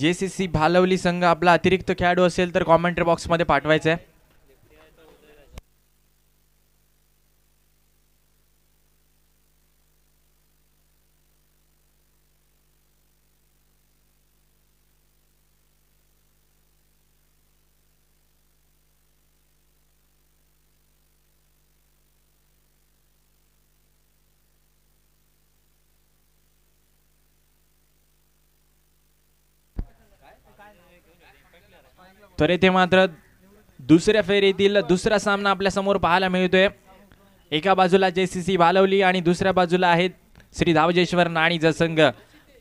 जे C C भालवली संघ आपला अतिरिक्त खेळाडू असेल तर कॉमेंट्री बॉक्समध्ये पाठवायचा आहे तर येथे मात्र दुसऱ्या फेरीतील दुसरा सामना आपल्यासमोर पाहायला मिळतोय एका बाजूला जे सी सी भालवली आणि दुसऱ्या बाजूला आहेत श्री धावजेश्वर नाणीज संघ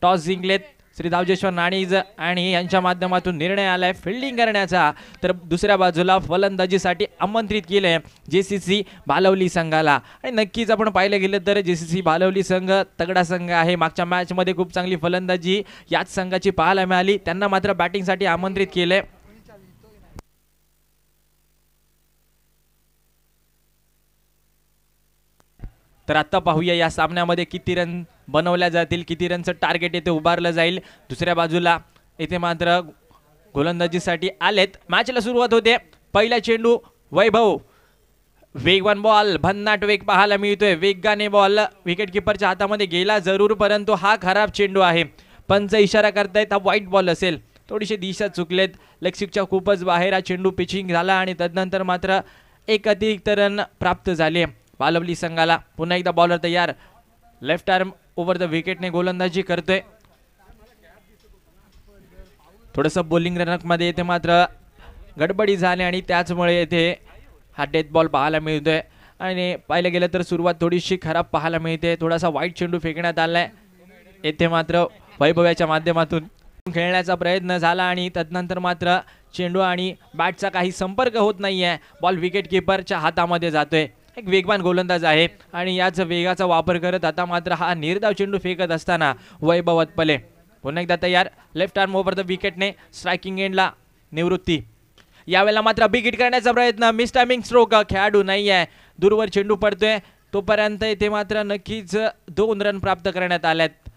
टॉस जिंकलेत श्री धावजेश्वर नाणीज आणि यांच्या माध्यमातून निर्णय आलाय फिल्डिंग करण्याचा तर दुसऱ्या बाजूला फलंदाजीसाठी आमंत्रित केलंय जे सी सी भालवली संघाला आणि नक्कीच आपण पाहिलं गेलं तर जे सी सी भालवली संघ तगडा संघ आहे मागच्या मॅचमध्ये खूप चांगली फलंदाजी याच संघाची पाहायला मिळाली त्यांना मात्र बॅटिंगसाठी आमंत्रित केलंय तर आत्ता पाहूया या सामन्यामध्ये किती रन बनवल्या जातील किती रनचं टार्गेट येथे उभारलं जाईल दुसऱ्या बाजूला येथे मात्र गोलंदाजीसाठी आलेत मॅचला सुरुवात होते पहिला चेंडू वैभव वेगवान बॉल भन्नाट वेग पाहायला मिळतोय वेगाने बॉल विकेटकीपरच्या हातामध्ये गेला जरूर परंतु हा खराब चेंडू आहे पंच इशारा करतायत हा वाईट बॉल असेल थोडीशी दिशा चुकलेत लक्षिकच्या खूपच बाहेर हा चेंडू पिचिंग झाला आणि तदनंतर मात्र एक अतिरिक्त रन प्राप्त झाले पालवली संघाला पुन्हा एकदा बॉलर तयार लेफ्ट आर्म ओव्हर द विकेटने गोलंदाजी करतोय थोडंसं बॉलिंग मध्ये येथे मात्र गडबडी झाली आणि त्याचमुळे येथे हा डेथ बॉल पाहायला मिळतोय आणि पाहिलं गेलं तर सुरुवात थोडीशी खराब पाहायला मिळते थोडासा वाईट चेंडू फेकण्यात आलाय येथे मात्र वैभव्याच्या माध्यमातून खेळण्याचा प्रयत्न झाला आणि त्यानंतर मात्र चेंडू आणि बॅटचा काही संपर्क होत नाही आहे बॉल विकेट किपरच्या हातामध्ये जातोय एक वेगवान गोलंदाज आहे आणि याच वेगाचा वापर करत आता मात्र हा निर्धाव चेंडू फेकत असताना वैभवत पले पुन्हा एकदा तयार लेफ्ट आर्म ओव्हर द विकेटने स्ट्रायकिंग एंडला निवृत्ती यावेळेला मात्र बिग हिट करण्याचा प्रयत्न मिस टायमिंग स्ट्रोक खेळाडू नाही आहे दूरवर चेंडू पडतोय तोपर्यंत इथे मात्र नक्कीच दोन रन प्राप्त करण्यात आल्यात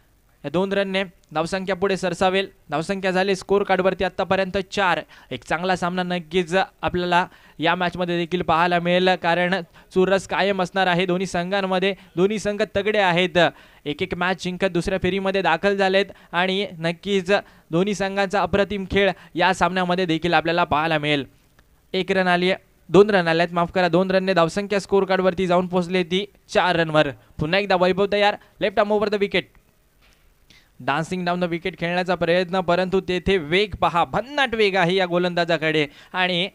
या दोन रनने धावसंख्या पुढे सरसावेल धावसंख्या झाली स्कोर कार्डवरती आत्तापर्यंत चार एक चांगला सामना नक्कीच आपल्याला या मॅचमध्ये देखील पाहायला मिळेल कारण चुरस कायम असणार आहे दोन्ही संघांमध्ये दोन्ही संघ तगडे आहेत एक एक मॅच जिंकत दुसऱ्या फेरीमध्ये दाखल झालेत आणि नक्कीच दोन्ही संघांचा अप्रतिम खेळ या सामन्यामध्ये देखील आपल्याला पाहायला मिळेल एक रन आली दोन रन आहेत माफ करा दोन रनने धावसंख्या स्कोर कार्डवरती जाऊन पोहोचली ती चार रनवर पुन्हा एकदा वैभव तयार left arm over the wicket dancing down the wicket खेळण्याचा प्रयत्न परंतु तेथे वेग पहा भन्नाट वेग आहे या गोलंदाजाकडे आणि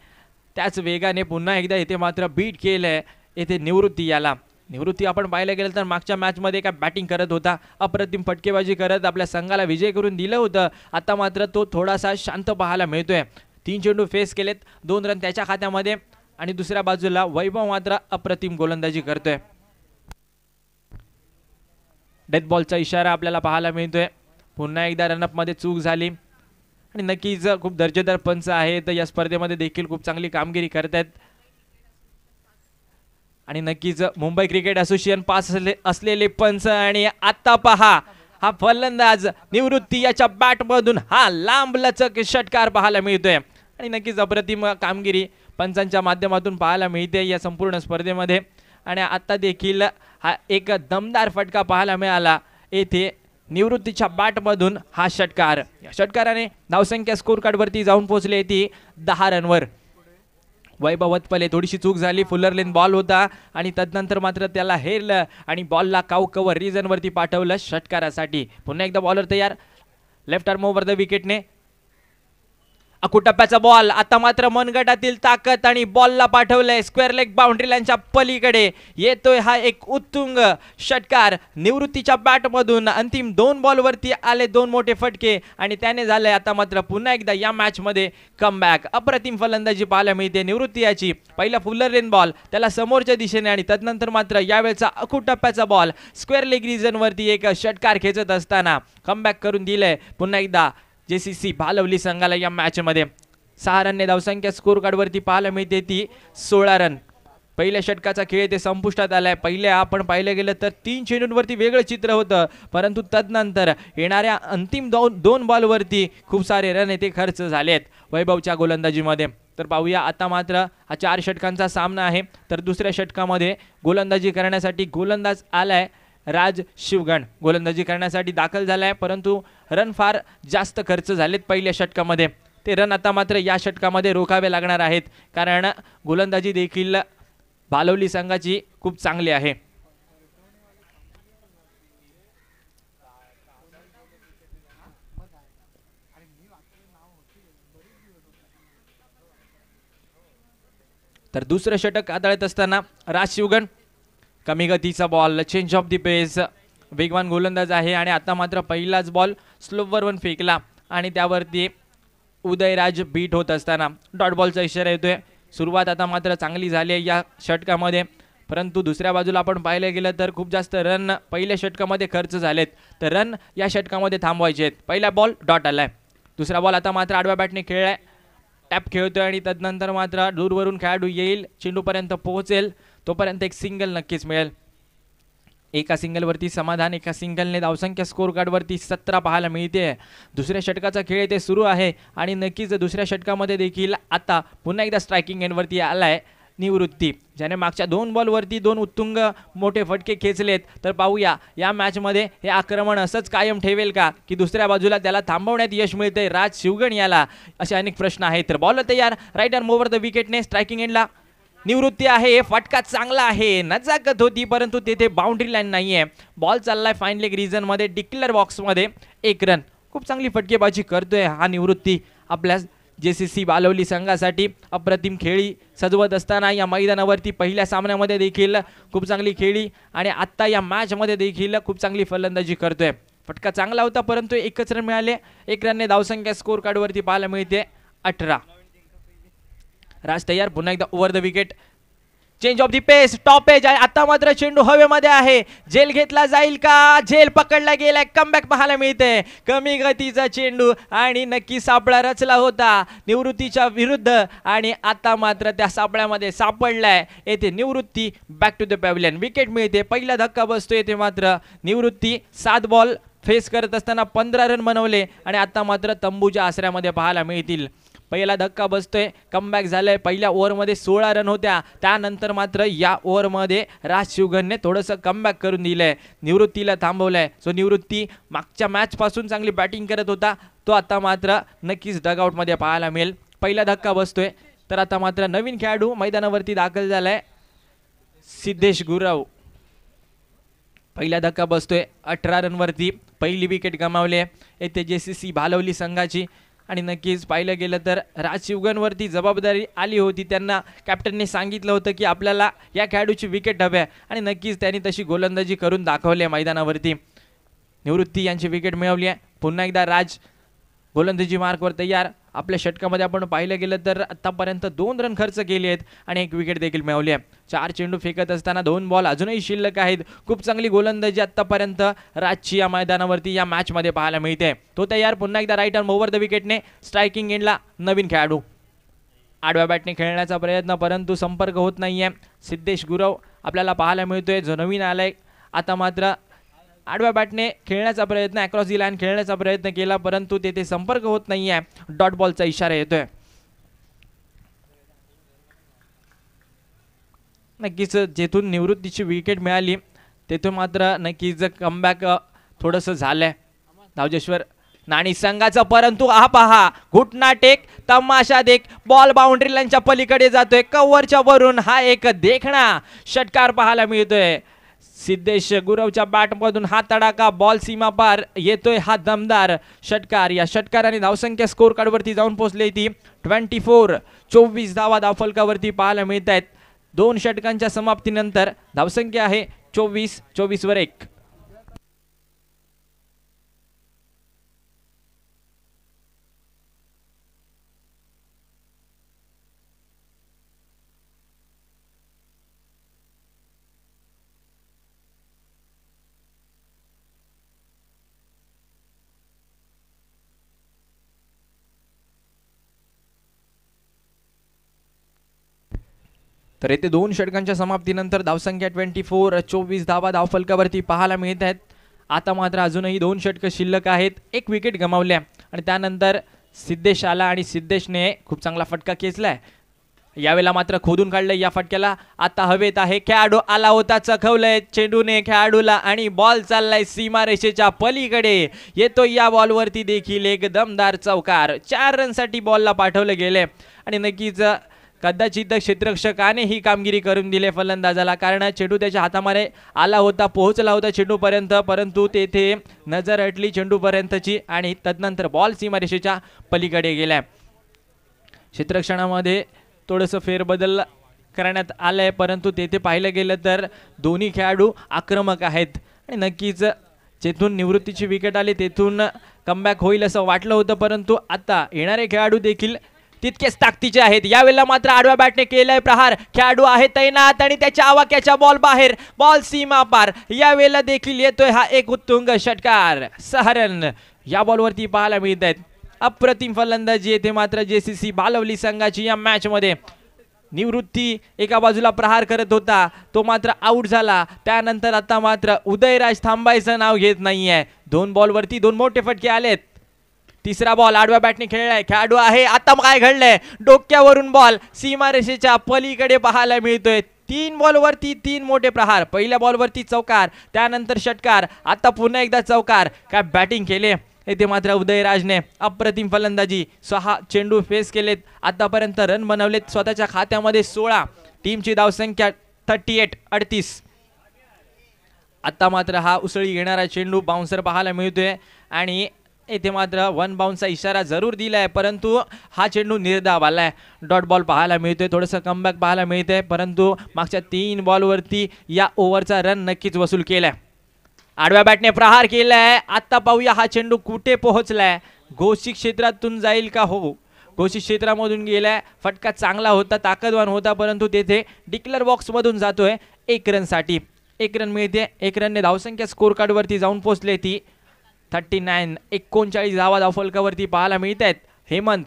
त्याच वेगाने पुन्हा एकदा इथे मात्र बीट केलं आहे येथे निवृत्ती याला निवृत्ती आपण पाहायला गेलं तर मागच्या मॅचमध्ये काय बॅटिंग करत होता अप्रतिम फटकेबाजी करत आपल्या संघाला विजय करून दिलं होतं आता मात्र तो थोडासा शांत पाहायला मिळतोय तीन चेंडू फेस केलेत दोन रन त्याच्या खात्यामध्ये आणि दुसऱ्या बाजूला वैभव मात्र अप्रतिम गोलंदाजी करतोय डेथ बॉलचा इशारा आपल्याला पाहायला मिळतोय पुन्हा एकदा रनअपमध्ये चूक झाली आणि नक्कीच खूप दर्जेदार पंच आहेत या स्पर्धेमध्ये देखील खूप चांगली कामगिरी करत आहेत आणि नक्कीच मुंबई क्रिकेट असोसिएशन पास असलेले पंच आणि आता पहा हा फलंदाज निवृत्ती याच्या बॅटमधून हा लांब लचक षटकार पाहायला मिळतोय आणि नक्कीच अप्रतिम कामगिरी पंचांच्या माध्यमातून पाहायला मिळते या संपूर्ण स्पर्धेमध्ये आणि आता देखील हा एक दमदार फटका पाहायला मिळाला येथे निवृत्तीच्या बॅटमधून हा षटकार या षटकाराने धावसंख्या स्कोर वरती जाऊन पोहोचले ती दहा रनवर पले थोडीशी चूक झाली फुलर लेन बॉल होता आणि तदनंतर मात्र त्याला हेरलं आणि बॉलला काव कवर वरती पाठवलं षटकारासाठी पुन्हा एकदा बॉलर तयार लेफ्ट आर्म ओव्हर द विकेटने अकुटप्प्याचा बॉल आता मात्र मनगटातील ताकद आणि बॉलला पाठवलंय स्क्वेअर लेग बाउंड्री लाईनच्या पलीकडे येतोय हा एक उत्तुंग षटकार निवृत्तीच्या बॅटमधून अंतिम दोन बॉलवरती आले दोन मोठे फटके आणि त्याने झाले आता मात्र पुन्हा एकदा या मॅचमध्ये कमबॅक अप्रतिम फलंदाजी पाहायला मिळते निवृत्ती याची पहिला फुलर रेन बॉल त्याला समोरच्या दिशेने आणि तदनंतर मात्र यावेळेचा अकुटप्प्याचा बॉल स्क्वेअर लेग रिजनवरती एक षटकार खेचत असताना कमबॅक करून दिलंय पुन्हा एकदा जे सी सी भालवली संघाला या मॅचमध्ये सहा रनने धावसंख्या स्कोर कार्डवरती पाहायला मिळते ती सोळा रन पहिल्या षटकाचा खेळ ते संपुष्टात आलाय आहे पहिल्या आपण पाहिलं गेलं तर तीन चेंडूंवरती वेगळं चित्र होतं परंतु तदनंतर येणाऱ्या अंतिम दोन दोन बॉलवरती खूप सारे रन येथे खर्च झालेत वैभवच्या गोलंदाजीमध्ये तर पाहूया आता मात्र हा चार षटकांचा सामना आहे तर दुसऱ्या षटकामध्ये गोलंदाजी करण्यासाठी गोलंदाज आलाय राज शिवगण गोलंदाजी करण्यासाठी दाखल झाला आहे परंतु रन फार जास्त खर्च झालेत पहिल्या षटकामध्ये ते रन आता मात्र या षटकामध्ये रोखावे लागणार आहेत कारण गोलंदाजी देखील भालवली संघाची खूप चांगली आहे तर दुसरं षटक आदळत असताना राज कमी गतीचा ball change off the pace वेगवान गोलंदाज आहे आणि आता मात्र पहिलाच बॉल स्लोवर वन फेकला आणि त्यावरती उदयराज बीट होत असताना डॉट बॉलचा इशारा येतोय सुरुवात आता मात्र चांगली झाली आहे या षटकामध्ये परंतु दुसऱ्या बाजूला आपण पाहिलं गेलं तर खूप जास्त रन पहिल्या षटकामध्ये खर्च झालेत तर रन या षटकामध्ये थांबवायचे आहेत पहिला बॉल डॉट आला दुसरा बॉल आता मात्र आडव्या बॅटने खेळ आहे टॅप खेळतोय आणि तदनंतर मात्र दूरवरून खेळाडू येईल चेंडूपर्यंत पोहोचेल तोपर्यंत एक सिंगल नक्कीच मिळेल एका सिंगलवरती समाधान एका सिंगलने धावसंख्या स्कोर कार्डवरती सतरा पाहायला मिळते दुसऱ्या षटकाचा खेळ येथे सुरू आहे आणि नक्कीच दुसऱ्या षटकामध्ये देखील आता पुन्हा एकदा स्ट्रायकिंग एंडवरती आला निवृत्ती ज्याने मागच्या दोन बॉलवरती दोन उत्तुंग मोठे फटके खेचलेत तर पाहूया या मॅचमध्ये हे आक्रमण असंच कायम ठेवेल का की दुसऱ्या बाजूला त्याला थांबवण्यात यश मिळते राज शिवगण याला असे अनेक प्रश्न आहेत तर बॉलर तयार राईट आर्म मोवर द विकेटने स्ट्रायकिंग एंडला निवृत्ती आहे फटका चांगला आहे नजाकत होती परंतु तेथे बाउंड्री लाईन नाही आहे बॉल चाललाय फाईन लेग मध्ये डिक्लेअर बॉक्समध्ये एक रन खूप चांगली फटकेबाजी करतोय हा निवृत्ती आपल्या जे सी सी बालवली संघासाठी अप्रतिम खेळी सजवत असताना या मैदानावरती पहिल्या सामन्यामध्ये देखील खूप चांगली खेळी आणि आत्ता या मॅचमध्ये देखील खूप चांगली फलंदाजी करतोय फटका चांगला होता परंतु एकच रन मिळाले एक रनने धावसंख्या स्कोर कार्डवरती पाहायला मिळते अठरा राज तयार पुन्हा एकदा over the wicket change off the pace top आहे आता मात्र चेंडू हवेमध्ये आहे जेल घेतला जाईल का जेल पकडला गेलाय कमबॅक पाहायला मिळते कमी गतीचा चेंडू आणि नक्की सापळा रचला होता निवृत्तीच्या विरुद्ध आणि आता मात्र त्या सापळ्यामध्ये सापडलाय येथे Nivrutti back to the pavilion wicket मिळते पहिला धक्का बसतो येथे मात्र निवृत्ती सात बॉल फेस करत असताना पंधरा रन बनवले आणि आता मात्र तंबूच्या आसऱ्यामध्ये पाहायला मिळतील पहिला धक्का बसतोय कमबॅक झालंय पहिल्या ओव्हरमध्ये सोळा रन होत्या त्यानंतर मात्र या ओव्हरमध्ये राज शिवघनने थोडंसं कमबॅक करून दिलंय निवृत्तीला थांबवलंय सो निवृत्ती मागच्या मॅचपासून चांगली बॅटिंग करत होता तो आता मात्र नक्कीच डगआउटमध्ये पाहायला मिळेल पहिला धक्का बसतोय तर आता मात्र नवीन खेळाडू मैदानावरती दाखल झालाय सिद्धेश गुरव पहिला धक्का बसतोय अठरा रनवरती पहिली विकेट गमावले येथे जे सी सी भालवली संघाची आणि नक्कीच पाहिलं गेलं तर राज शिवगनवरती जबाबदारी आली होती त्यांना कॅप्टनने सांगितलं होतं की आपल्याला या खेळाडूची विकेट हव्या आणि नक्कीच त्यांनी तशी गोलंदाजी करून दाखवली आहे मैदानावरती निवृत्ती यांची विकेट मिळवली आहे पुन्हा एकदा राज गोलंदाजी मार्कवर तयार आपल्या षटकामध्ये आपण पाहिलं गेलं तर आत्तापर्यंत दोन रन खर्च केले आहेत आणि एक विकेट देखील मिळवली आहे चार चेंडू फेकत असताना दोन बॉल अजूनही शिल्लक आहेत खूप चांगली गोलंदाजी आत्तापर्यंत राजची या मैदानावरती या मॅचमध्ये पाहायला मिळते तो तयार पुन्हा एकदा राईट आर्म ओव्हर द विकेटने स्ट्रायकिंग एंडला नवीन खेळाडू आडव्या बॅटने खेळण्याचा प्रयत्न परंतु संपर्क होत नाही आहे सिद्धेश गुरव आपल्याला पाहायला मिळतोय जो नवीन आलाय आता मात्र आडव्या बॅटने खेळण्याचा प्रयत्न अक्रॉस दी लाईन खेळण्याचा प्रयत्न केला परंतु तेथे संपर्क होत नाही आहे डॉट बॉलचा इशारा येतोय नक्कीच जेथून निवृत्तीची विकेट मिळाली तेथून मात्र नक्कीच कमबॅक थोडस थोडस झालंय धावजेश्वर नाणी संघाचा परंतु हा पहा घुटना टेक तमाशा देख बॉल बाउंड्री लाईनच्या पलीकडे जातोय कव्हरच्या वरून हा एक देखणा षटकार पाहायला मिळतोय सिद्धेश गुरवच्या बॅटमधून हा तडाखा बॉल सीमा पार येतोय हा दमदार षटकार या षटकाराने धावसंख्या स्कोर कार्डवरती जाऊन पोहोचली ती ट्वेंटी फोर चोवीस धावा धावफलकावरती पाहायला मिळत आहेत दोन षटकांच्या समाप्तीनंतर धावसंख्या आहे चोवीस चोवीसवर एक तर येथे दोन षटकांच्या समाप्तीनंतर धावसंख्या ट्वेंटी फोर चोवीस धावा धावफलकावरती पाहायला मिळत आहेत आता मात्र अजूनही दोन षटकं शिल्लक आहेत एक विकेट गमावल्या आणि त्यानंतर सिद्धेश आला आणि सिद्धेशने खूप चांगला फटका खेचला आहे यावेळेला मात्र खोदून काढलं या फटक्याला आता हवेत आहे खेळाडू आला होता चखवलंय चेंडूने खेळाडूला आणि बॉल चाललाय सीमारेषेच्या पलीकडे येतो या बॉलवरती देखील एक दमदार चौकार चार रनसाठी बॉलला पाठवलं गेलंय आणि नक्कीच कदाचित क्षेत्रक्षकाने ही कामगिरी करून दिली फलंदाजाला कारण चेंडू त्याच्या हातामध्ये आला होता पोहोचला होता चेंडूपर्यंत परंतु तेथे नजर हटली चेंडूपर्यंतची आणि तदनंतर बॉल सीमारेषेच्या पलीकडे गेल्या क्षेत्रक्षणामध्ये थोडंसं फेरबदल करण्यात आलंय परंतु तेथे पाहिलं गेलं तर दोन्ही खेळाडू आक्रमक आहेत आणि नक्कीच जेथून निवृत्तीची विकेट आली तेथून कमबॅक होईल असं वाटलं होतं परंतु आता येणारे खेळाडू देखील तितकेच ताकदीचे आहेत यावेळेला मात्र आडव्या बॅटने केलाय प्रहार खेळाडू आहे तैनात आणि त्याच्या आवाक्याच्या बॉल बाहेर बॉल सीमा पार यावेळेला देखील येतोय हा एक उत्तुंग षटकार सहरन या बॉलवरती पाहायला मिळत आहेत अप्रतिम फलंदाजी येथे मात्र जे सी सी बालवली संघाची या मॅचमध्ये निवृत्ती एका बाजूला प्रहार करत होता तो मात्र आऊट झाला त्यानंतर आता मात्र उदयराज थांबायचं नाव घेत नाहीये दोन बॉलवरती दोन मोठे फटके आलेत तिसरा बॉल आडव्या बॅटने खेळलाय खेळाडू आहे आता काय घडलंय डोक्यावरून बॉल सीमारेषेच्या पलीकडे पाहायला मिळतोय तीन बॉलवरती तीन मोठे प्रहार पहिल्या बॉलवरती चौकार त्यानंतर षटकार आता पुन्हा एकदा चौकार काय बॅटिंग केले येथे मात्र उदयराजने अप्रतिम फलंदाजी सहा चेंडू फेस केलेत आतापर्यंत रन बनवलेत स्वतःच्या खात्यामध्ये सोळा टीमची धावसंख्या थर्टी एट अडतीस आता मात्र हा उसळी घेणारा चेंडू बाउन्सर पाहायला मिळतोय आणि येथे मात्र वन बाउन्सचा इशारा जरूर दिला आहे परंतु हा चेंडू निर्धाव आला डॉट बॉल पाहायला मिळतोय थोडंसं कमबॅक पाहायला मिळतं आहे परंतु मागच्या तीन बॉलवरती या ओव्हरचा रन नक्कीच वसूल केलाय आडव्या बॅटने प्रहार केलाय आहे आत्ता पाहूया हा चेंडू कुठे पोहोचलाय घोषित क्षेत्रातून जाईल का हो घोषित क्षेत्रामधून गेलाय फटका चांगला होता ताकदवान होता परंतु तेथे डिक्लर बॉक्समधून जातोय एक रनसाठी एक रन मिळते एक रनने धावसंख्या स्कोर कार्डवरती जाऊन पोचले ती थर्टी नाईन एकोणचाळीस धावा धावफलकावरती पाहायला मिळत आहेत हेमंत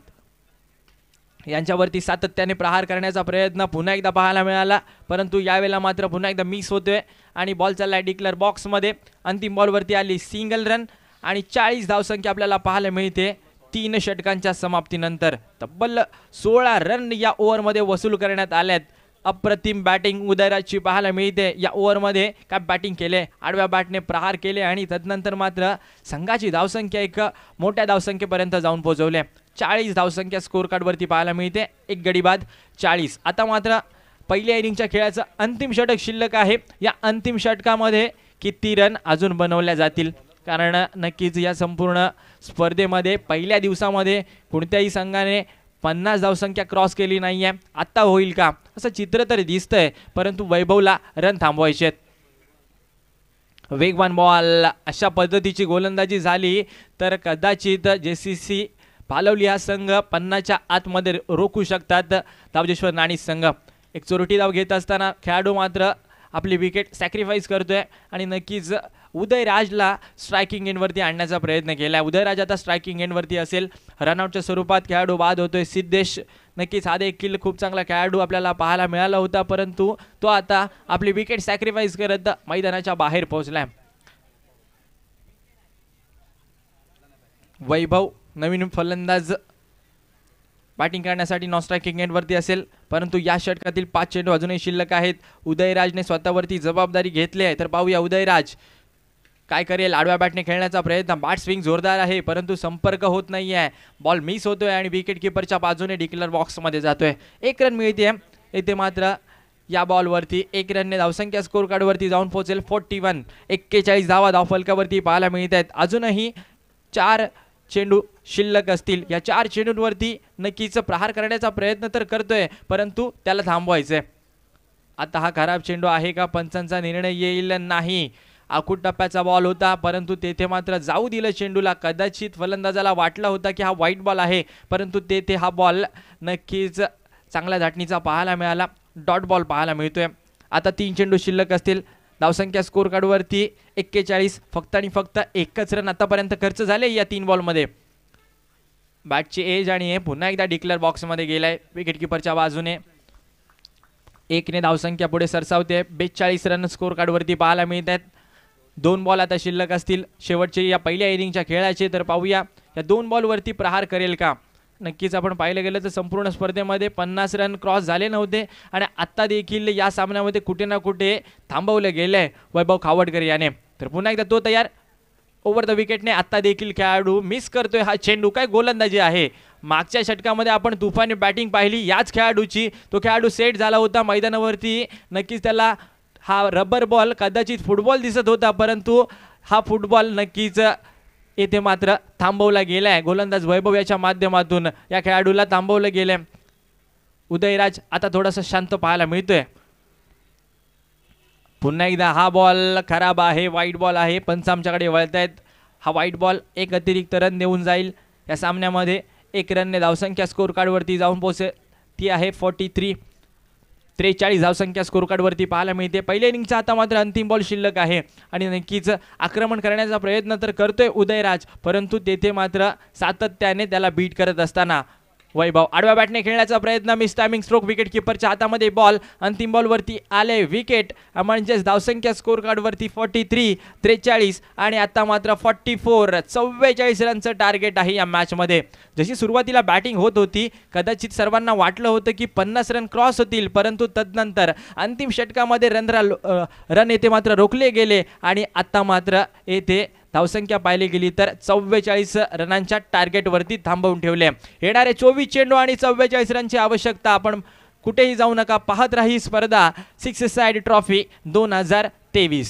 यांच्यावरती सातत्याने प्रहार करण्याचा प्रयत्न पुन्हा एकदा पाहायला मिळाला परंतु यावेळेला मात्र पुन्हा एकदा मिस होतोय आणि बॉल चालला आहे डिक्लर बॉक्समध्ये अंतिम बॉलवरती आली सिंगल रन आणि चाळीस धावसंख्या आपल्याला पाहायला मिळते तीन षटकांच्या समाप्तीनंतर तब्बल सोळा रन या ओव्हरमध्ये वसूल करण्यात आल्यात अप्रतिम बॅटिंग उदयराजची पाहायला मिळते या ओव्हरमध्ये काय बॅटिंग केले आडव्या बॅटने प्रहार केले आणि तदनंतर मात्र संघाची धावसंख्या एक मोठ्या धावसंख्येपर्यंत जाऊन पोहोचवले चाळीस धावसंख्या स्कोअर कार्डवरती पाहायला मिळते एक गडी बाद चाळीस आता मात्र पहिल्या इनिंगच्या खेळाचं अंतिम षटक शिल्लक आहे या अंतिम षटकामध्ये किती रन अजून बनवल्या जातील कारण नक्कीच या संपूर्ण स्पर्धेमध्ये पहिल्या दिवसामध्ये कोणत्याही संघाने पन्नास धावसंख्या क्रॉस केली नाही आहे आत्ता होईल का असं चित्र तरी दिसतंय परंतु वैभवला रन थांबवायचे आहेत वेगवान बॉल अशा पद्धतीची गोलंदाजी झाली तर कदाचित जे सी सी पालवली हा संघ पन्नाच्या आतमध्ये रोखू शकतात दावजेश्वर नाणी संघ एक चोरटी धाव घेत असताना खेळाडू मात्र आपली विकेट सॅक्रिफाईस करतोय आणि नक्कीच उदयराजला स्ट्रायकिंग एंडवरती आणण्याचा प्रयत्न केला उदयराज आता स्ट्रायकिंग एंडवरती असेल रनआउटच्या स्वरूपात खेळाडू बाद होतोय सिद्धेश नक्कीच हा देखील खूप चांगला खेळाडू आपल्याला पाहायला मिळाला होता परंतु तो आता आपली विकेट सॅक्रिफाईस करत मैदानाच्या बाहेर पोहोचला वैभव नवीन फलंदाज बॅटिंग करण्यासाठी नॉन स्ट्रायकिंग एंडवरती असेल परंतु या षटकातील पाच चेंडू अजूनही शिल्लक आहेत उदयराजने स्वतःवरती जबाबदारी घेतली आहे तर पाहूया उदयराज काय करेल आडव्या बॅटने खेळण्याचा प्रयत्न बॅट स्विंग जोरदार आहे परंतु संपर्क होत नाही आहे बॉल मिस होतोय आणि विकेट किपरच्या बाजूने डिक्लेअर बॉक्समध्ये जातोय एक रन मिळते इथे मात्र या बॉलवरती एक रनने धावसंख्या स्कोर कार्डवरती जाऊन पोहोचेल फोर्टी वन एक्केचाळीस धावा धावफलकावरती पाहायला मिळत आहेत अजूनही चार चेंडू शिल्लक असतील या चार चेंडूंवरती नक्कीच प्रहार करण्याचा प्रयत्न तर करतोय परंतु त्याला थांबवायचं आहे आता हा खराब चेंडू आहे का पंचांचा निर्णय येईल नाही आखूट टप्प्याचा बॉल होता परंतु तेथे मात्र जाऊ दिलं चेंडूला कदाचित फलंदाजाला वाटला होता की हा व्हाईट बॉल आहे परंतु तेथे हा बॉल नक्कीच चांगल्या धाटणीचा पाहायला मिळाला डॉट बॉल पाहायला मिळतोय आता तीन चेंडू शिल्लक असतील धावसंख्या स्कोर कार्डवरती एक्केचाळीस फक्त आणि फक्त एकच रन आतापर्यंत खर्च झाले या तीन बॉलमध्ये बॅटची एज आणि हे पुन्हा एकदा डिक्लेअर बॉक्समध्ये गेलाय विकेटकीपरच्या बाजूने एकने धावसंख्या पुढे सरसावते बेचाळीस रन स्कोर कार्डवरती पाहायला मिळत आहेत दोन बॉल आता शिल्लक असतील शेवटचे या पहिल्या इनिंगच्या खेळाचे तर पाहूया या दोन बॉलवरती प्रहार करेल का नक्कीच आपण पाहिलं गेलं तर संपूर्ण स्पर्धेमध्ये पन्नास रन क्रॉस झाले नव्हते आणि आत्ता देखील या सामन्यामध्ये कुठे ना कुठे थांबवलं गेलं आहे वैभव खावडकर याने तर पुन्हा एकदा तो तयार ओव्हर द विकेटने आत्ता देखील खेळाडू मिस करतोय हा चेंडू काय गोलंदाजी आहे मागच्या षटकामध्ये आपण तुफानी बॅटिंग पाहिली याच खेळाडूची तो खेळाडू सेट झाला होता मैदानावरती नक्कीच त्याला हा रबर बॉल कदाचित फुटबॉल दिसत होता परंतु हा फुटबॉल नक्कीच येथे मात्र थांबवला गेला आहे गोलंदाज वैभव याच्या माध्यमातून या खेळाडूला थांबवलं गेलं आहे उदयराज आता थोडासा शांत पाहायला मिळतोय पुन्हा एकदा हा बॉल खराब आहे वाईट बॉल आहे पंच आमच्याकडे वळतायत हा वाईट बॉल एक अतिरिक्त रन देऊन जाईल या सामन्यामध्ये एक रनने धावसंख्या स्कोर कार्डवरती जाऊन पोहोचेल ती आहे फॉर्टी थ्री त्रेचाळीस धावसंख्या स्कोर कार्डवरती पाहायला मिळते पहिल्या इनिंगचा आता मात्र अंतिम बॉल शिल्लक आहे आणि नक्कीच आक्रमण करण्याचा प्रयत्न तर करतोय उदयराज परंतु तेथे मात्र सातत्याने त्याला बीट करत असताना वैभव आडव्या बॅटने खेळण्याचा प्रयत्न मिस स्टॅमिंग स्ट्रोक विकेट किपरच्या हातामध्ये बॉल अंतिम बॉलवरती आले विकेट म्हणजेच धावसंख्या स्कोर कार्डवरती फॉर्टी थ्री त्रेचाळीस आणि आता मात्र फॉर्टी फोर चव्वेचाळीस रनचं टार्गेट आहे या मॅचमध्ये जशी सुरुवातीला बॅटिंग होत होती कदाचित सर्वांना वाटलं होतं की पन्नास रन क्रॉस होतील परंतु तदनंतर अंतिम षटकामध्ये रन रन येथे मात्र रोखले गेले आणि आत्ता मात्र येथे धावसंख्या पाहिली गेली तर चव्वेचाळीस रनांच्या वरती थांबवून ठेवले येणारे चोवीस चेंडू आणि चव्वेचाळीस रनची आवश्यकता आपण कुठेही जाऊ नका पाहत राही स्पर्धा सिक्स साइड ट्रॉफी दोन हजार तेवीस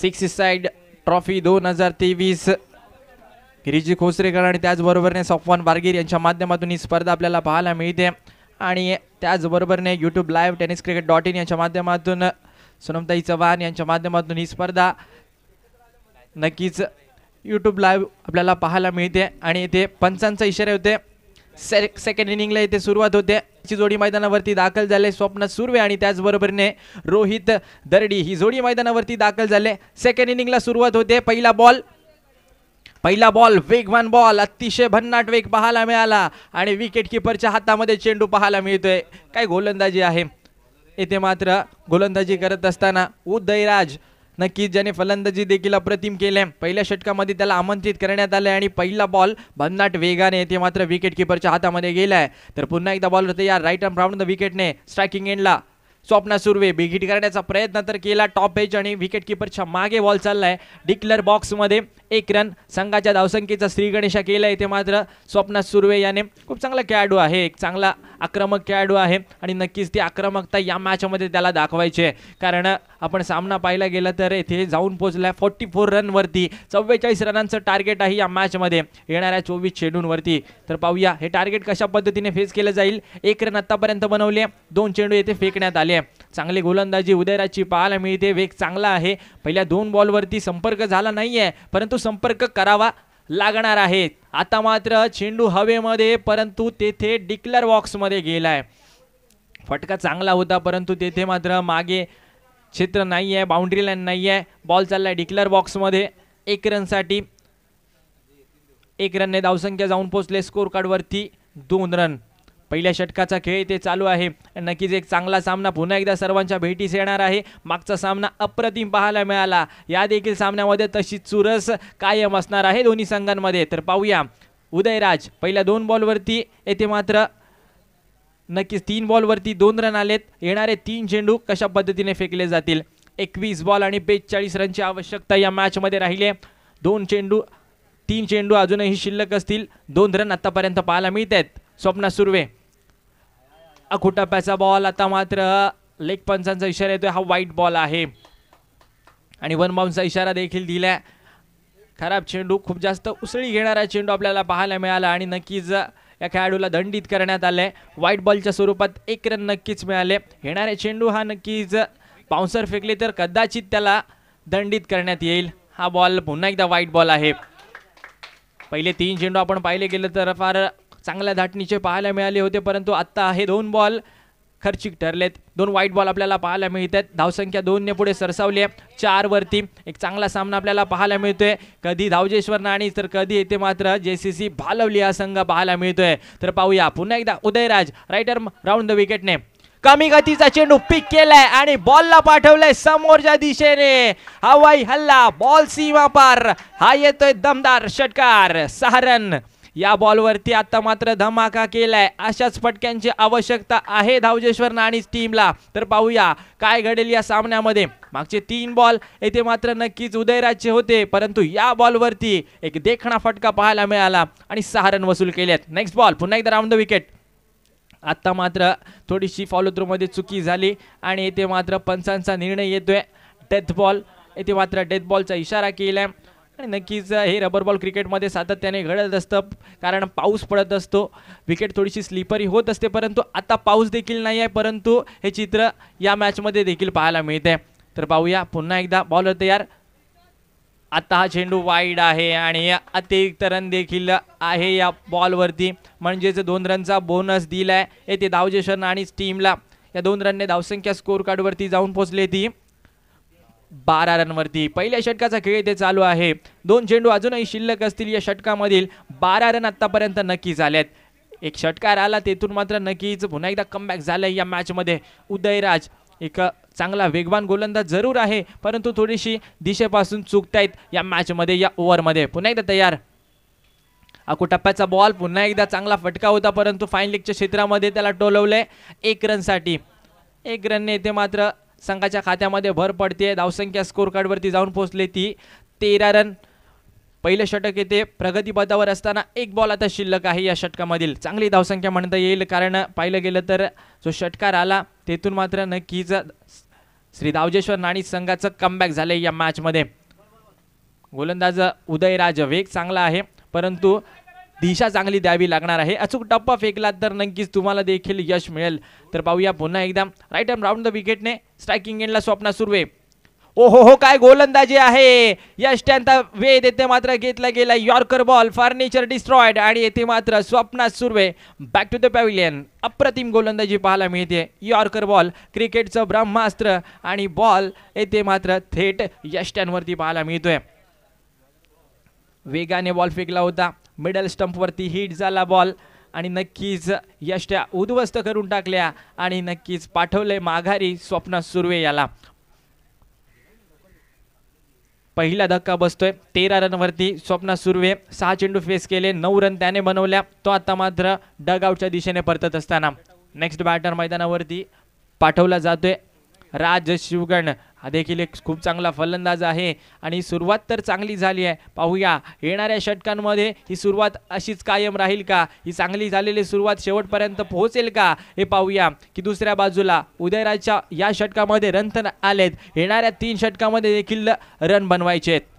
सिक्स साइड ट्रॉफी दोन हजार तेवीस गिरीजी खोसरेकर आणि त्याचबरोबरने सफवान बारगीर यांच्या माध्यमातून ही स्पर्धा आपल्याला पाहायला मिळते आणि त्याचबरोबरने YouTube live tennis cricket dot in यांच्या माध्यमातून सुनमताई चव्हाण यांच्या माध्यमातून ही स्पर्धा नक्कीच यूट्यूब लाईव्ह आपल्याला पाहायला मिळते आणि इथे पंचांचा इशारे होते सेकंड इनिंगला इथे सुरुवात होते जोडी मैदानावरती दाखल झाले स्वप्न सुर्वे आणि त्याचबरोबरने रोहित दरडी ही जोडी मैदानावरती दाखल झाले सेकंड इनिंगला सुरुवात होते पहिला बॉल पहिला बॉल वेगवान बॉल अतिशय भन्नाट वेग पाहायला मिळाला आणि विकेट किपरच्या हातामध्ये चेंडू पाहायला मिळतोय काय गोलंदाजी आहे येथे मात्र गोलंदाजी करत असताना उदयराज नक्कीच ज्याने फलंदाजी देखील अप्रतिम केले पहिल्या षटकामध्ये त्याला आमंत्रित करण्यात आले आणि पहिला बॉल भन्नाट वेगाने ते मात्र विकेट किपरच्या हातामध्ये गेलाय तर पुन्हा एकदा बॉल होते या राईट अँड राऊंड द विकेटने स्ट्रायकिंग एंडला स्वप्ना सुर्वे बिघिट करण्याचा प्रयत्न तर केला टॉप एज आणि विकेट किपरच्या मागे बॉल चाललाय डिक्लर बॉक्समध्ये एक रन संघाच्या धावसंख्येचा श्रीगणेशा केला इथे मात्र स्वप्ना सुर्वे याने खूप चांगला खेळाडू आहे एक चांगला आक्रमक खेळाडू आहे आणि नक्कीच ती आक्रमकता या मॅचमध्ये त्याला दाखवायची आहे कारण आपण सामना पाहायला गेला तर येथे जाऊन पोचला आहे फोर्टी फोर रनवरती चव्वेचाळीस रनांचं टार्गेट आहे या मॅचमध्ये येणाऱ्या चोवीस चेंडूंवरती तर पाहूया हे टार्गेट कशा पद्धतीने फेस केलं जाईल एक रन आत्तापर्यंत बनवले दोन चेंडू येथे फेकण्यात आले चांगली गोलंदाजी उदयराजची पाहायला मिळते वेग चांगला आहे पहिल्या दोन बॉलवरती संपर्क झाला नाही आहे परंतु संपर्क करावा लागणार आहेत आता मात्र चेंडू हवेमध्ये परंतु तेथे डिक्लर बॉक्समध्ये गेलाय फटका चांगला होता परंतु तेथे मात्र मागे क्षेत्र नाही आहे बाउंड्री लाईन नाही आहे बॉल चाललाय डिक्लर बॉक्समध्ये एक रनसाठी एक रनने धावसंख्या जाऊन पोचले स्कोर कार्डवरती दोन रन पहिल्या षटकाचा खेळ इथे चालू आहे नक्कीच एक चांगला सामना पुन्हा एकदा सर्वांच्या भेटीस येणार आहे मागचा सामना अप्रतिम पाहायला मिळाला या देखील सामन्यामध्ये तशी चुरस कायम असणार आहे दोन्ही संघांमध्ये तर पाहूया उदयराज पहिल्या दोन बॉलवरती येथे मात्र नक्कीच तीन बॉलवरती दोन रन आलेत येणारे तीन चेंडू कशा पद्धतीने फेकले जातील एकवीस बॉल आणि बेचाळीस रनची आवश्यकता या मॅचमध्ये राहिली दोन चेंडू तीन चेंडू अजूनही शिल्लक असतील दोन रन आत्तापर्यंत पाहायला मिळत आहेत स्वप्ना सुर्वे अखुटप्प्याचा बॉल आता मात्र लेग पंचांचा इशारा येतोय हा वाईट बॉल आहे आणि वन बाउन्सचा इशारा देखील दिला खराब चेंडू खूप जास्त उसळी घेणारा चेंडू आपल्याला पाहायला मिळाला आणि नक्कीच या खेळाडूला दंडित करण्यात आले व्हाईट बॉलच्या स्वरूपात एक रन नक्कीच मिळाले येणारे चेंडू हा नक्कीच बाउन्सर फेकले तर कदाचित त्याला दंडित करण्यात येईल हा बॉल पुन्हा एकदा व्हाईट बॉल आहे पहिले तीन चेंडू आपण पाहिले गेलं तर फार चांगल्या धाटणीचे पाहायला मिळाले होते परंतु आत्ता हे दोन बॉल खर्चिक ठरलेत दोन वाईट बॉल आपल्याला पाहायला मिळत आहेत धावसंख्या दोनने पुढे सरसावली आहे चारवरती एक चांगला सामना आपल्याला पाहायला मिळतोय कधी धावजेश्वर नाणी तर कधी येते मात्र जे सी सी भालवली हा संघ पाहायला मिळतोय तर पाहूया पुन्हा एकदा उदयराज रायटर राऊंड द विकेटने कमी गतीचा चेंडू पिक केलाय आणि बॉलला पाठवलाय समोरच्या दिशेने हवाई हल्ला बॉल सीमा पार हा येतोय दमदार षटकार सहारण या बॉलवरती आता मात्र धमाका केलाय अशाच फटक्यांची आवश्यकता आहे धावजेश्वर नाणीस टीमला तर पाहूया काय घडेल या सामन्यामध्ये मागचे तीन बॉल येथे मात्र नक्कीच उदयराजचे होते परंतु या बॉलवरती एक देखणा फटका पाहायला मिळाला आणि सहा रन वसूल केलेत नेक्स्ट बॉल पुन्हा एकदा राऊंड द विकेट आत्ता मात्र थोडीशी फॉलो फॉलोथ्रूमध्ये चुकी झाली आणि येथे मात्र पंचांचा निर्णय येतोय डेथ बॉल येथे मात्र डेथ बॉलचा इशारा केला आहे आणि नक्कीच हे रबर बॉल क्रिकेटमध्ये सातत्याने घडत असतं कारण पाऊस पडत असतो विकेट थोडीशी स्लिपरी होत असते परंतु आता पाऊस देखील नाही आहे परंतु हे चित्र या मॅचमध्ये देखील पाहायला मिळते तर पाहूया पुन्हा एकदा बॉलर तयार आता हा चेंडू वाईड आहे आणि अतिरिक्त रन देखील आहे या बॉलवरती म्हणजेच दोन रनचा बोनस दिला आहे येथे धावजेशन आणि टीमला या दोन रनने धावसंख्या स्कोर कार्डवरती जाऊन पोचली ती बारा रनवरती पहिल्या षटकाचा खेळ इथे चालू आहे दोन चेंडू अजूनही शिल्लक असतील या षटकामधील बारा रन आत्तापर्यंत नक्की झालेत एक षटकार आला तेथून मात्र नक्कीच पुन्हा एकदा कमबॅक झालं या मॅचमध्ये उदयराज एक चांगला वेगवान गोलंदाज जरूर आहे परंतु थोडीशी दिशेपासून चुकतायत या मॅचमध्ये या ओव्हरमध्ये पुन्हा एकदा तयार टप्प्याचा बॉल पुन्हा एकदा चांगला फटका होता परंतु फाईन लीगच्या क्षेत्रामध्ये त्याला टोलवलंय एक रनसाठी एक रनने ते मात्र संघाच्या खात्यामध्ये भर पडते धावसंख्या स्कोर कार्डवरती जाऊन पोहोचले ती तेरा रन पहिलं षटक येते प्रगतीपदावर असताना एक बॉल आता शिल्लक आहे या षटकामधील चांगली धावसंख्या म्हणता येईल कारण पाहिलं गेलं तर जो षटकार आला तेथून मात्र नक्कीच श्री दावजेश्वर नाणी संघाचं कमबॅक झालंय या मॅचमध्ये गोलंदाज उदयराज वेग चांगला आहे परंतु दिशा चांगली द्यावी लागणार आहे अचूक टप्पा फेकला तर नक्कीच तुम्हाला देखील यश मिळेल तर पाहूया पुन्हा एकदा राईट अँड राऊंड द विकेटने स्ट्रायकिंग एंडला स्वप्ना सुर्वे ओ हो हो काय गोलंदाजी आहे यश त्यांचा वेद येथे मात्र घेतला गेला यॉर्कर बॉल फर्निचर डिस्ट्रॉइड आणि येथे मात्र Swapna Surve back to the pavilion अप्रतिम गोलंदाजी पाहायला मिळते यॉर्कर बॉल क्रिकेटचं ब्रह्मास्त्र आणि बॉल येथे मात्र थेट यष्ट्यांवरती पाहायला मिळतोय वेगाने बॉल फेकला होता मिडल स्टंपवरती हिट झाला बॉल आणि नक्कीच यष्ट्या उद्ध्वस्त करून टाकल्या आणि नक्कीच पाठवले माघारी स्वप्न सुर्वे याला पहिला धक्का बसतोय तेरा रनवरती स्वप्ना सुर्वे सहा चेंडू फेस केले नऊ रन त्याने बनवल्या तो आता मात्र डगआउटच्या दिशेने परतत असताना नेक्स्ट बॅटर मैदानावरती पाठवला जातोय राज शिवगण हा देखील एक खूप चांगला फलंदाज आहे आणि सुरुवात तर चांगली झाली आहे पाहूया येणाऱ्या षटकांमध्ये ही सुरुवात अशीच कायम राहील का ही चांगली झालेली सुरुवात शेवटपर्यंत पोहोचेल का हे पाहूया की दुसऱ्या बाजूला उदयराजच्या या षटकामध्ये रन तर आलेत येणाऱ्या तीन षटकामध्ये देखील रन बनवायचे आहेत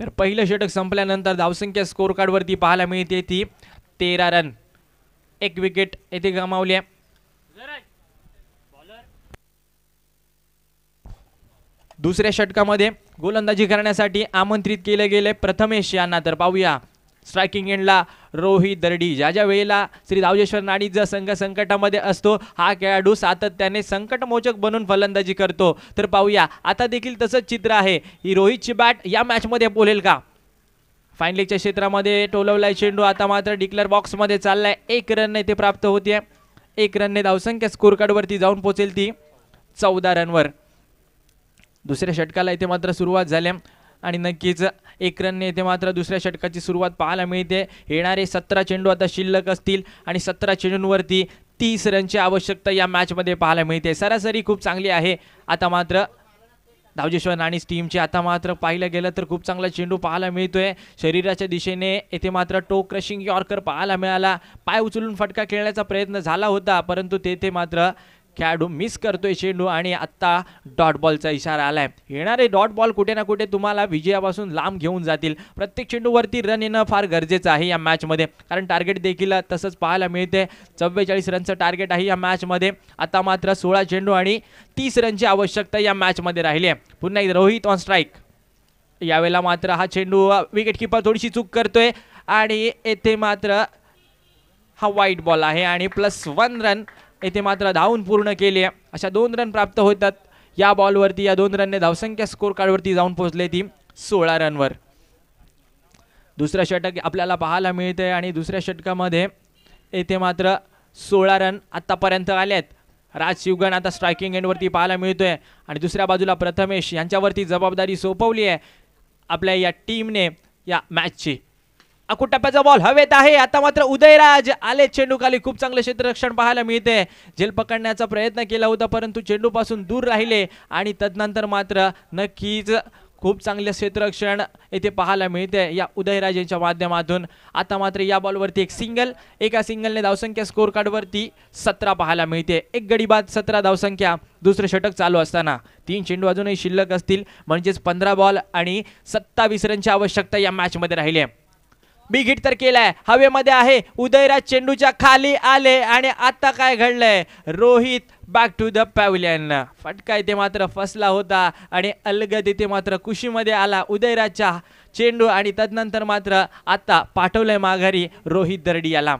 तर पहिलं षटक संपल्यानंतर धावसंख्या स्कोर कार्डवरती पाहायला मिळते ती तेरा रन एक विकेट येथे गमावले दुसऱ्या षटकामध्ये गोलंदाजी करण्यासाठी आमंत्रित केले गेले प्रथमेश यांना तर पाहूया स्ट्रायकिंग एंडला रोहित दर्डी ज्या ज्या वेळेला श्री रावजेश्वर जर संघ संकटामध्ये असतो हा खेळाडू सातत्याने संकटमोचक बनून फलंदाजी करतो तर पाहूया आता देखील तसंच चित्र आहे ही रोहितची बॅट या मॅचमध्ये बोलेल का फाईन क्षेत्रामध्ये टोलवलाय चेंडू आता मात्र डिक्लेअर बॉक्समध्ये चाललाय एक रन ते प्राप्त होते एक रनने धावसंख्या स्कोरकार्डवरती जाऊन पोचेल ती चौदा रनवर दुसऱ्या षटकाला इथे मात्र सुरुवात झाल्या आणि नक्कीच एक रन येथे मात्र दुसऱ्या षटकाची सुरुवात पाहायला मिळते येणारे सतरा चेंडू आता शिल्लक असतील आणि सतरा चेंडूंवरती तीस रनची आवश्यकता या मॅचमध्ये पाहायला मिळते सरासरी खूप चांगली आहे आता मात्र धावजेश्वर नाणीस टीमचे आता मात्र पाहिलं गेलं तर खूप चांगला चेंडू पाहायला मिळतोय शरीराच्या दिशेने येथे मात्र टो क्रशिंग यॉर्कर पाहायला मिळाला पाय उचलून फटका खेळण्याचा प्रयत्न झाला होता परंतु तेथे मात्र खेळाडू मिस करतोय चेंडू आणि आत्ता डॉट बॉलचा इशारा आला आहे येणारे डॉट बॉल कुठे ना कुठे तुम्हाला विजयापासून लांब घेऊन जातील प्रत्येक चेंडूवरती रन येणं फार गरजेचं आहे या मॅचमध्ये कारण टार्गेट देखील तसंच पाहायला मिळते चव्वेचाळीस रनचं टार्गेट आहे या मॅचमध्ये आता मात्र सोळा चेंडू आणि तीस रनची आवश्यकता या मॅचमध्ये राहिली आहे पुन्हा एकदा रोहित ऑन स्ट्राईक यावेळेला मात्र हा चेंडू विकेटकीपर थोडीशी चूक करतोय आणि येथे मात्र हा वाईट बॉल आहे आणि प्लस वन रन येथे मात्र धावून पूर्ण केले आहे अशा दोन रन प्राप्त होतात या बॉलवरती या दोन रनने धावसंख्या स्कोर कार्डवरती जाऊन पोहोचले ती सोळा रनवर दुसरं षटक आपल्याला पाहायला मिळते आणि दुसऱ्या षटकामध्ये येथे मात्र सोळा रन आत्तापर्यंत आले आहेत राज शिवगण आता स्ट्रायकिंग एंडवरती पाहायला मिळतोय आणि दुसऱ्या बाजूला प्रथमेश यांच्यावरती जबाबदारी सोपवली आहे आपल्या या टीमने या मॅचची टप्प्याचा बॉल हवेत आहे आता मात्र उदयराज आले चेंडू खाली खूप चांगले क्षेत्ररक्षण पाहायला मिळते झेल पकडण्याचा प्रयत्न केला होता परंतु चेंडूपासून दूर राहिले आणि तदनंतर मात्र नक्कीच खूप चांगले क्षेत्ररक्षण येथे पाहायला मिळते या यांच्या माध्यमातून आता मात्र या बॉलवरती एक सिंगल एका सिंगलने धावसंख्या स्कोर कार्डवरती सतरा पाहायला मिळते एक गडी बाद सतरा धावसंख्या दुसरे षटक चालू असताना तीन चेंडू अजूनही शिल्लक असतील म्हणजेच पंधरा बॉल आणि सत्तावीस रनची आवश्यकता या मॅचमध्ये राहिली आहे हिट तर केलाय हवेमध्ये आहे उदयराज चेंडूच्या खाली आले आणि आता काय घडलंय Rohit back to the pavilion फटका इथे मात्र फसला होता आणि अलगद इथे मात्र कुशीमध्ये आला उदयराजच्या चेंडू आणि तदनंतर मात्र आता पाठवलंय माघारी रोहित दर्डी याला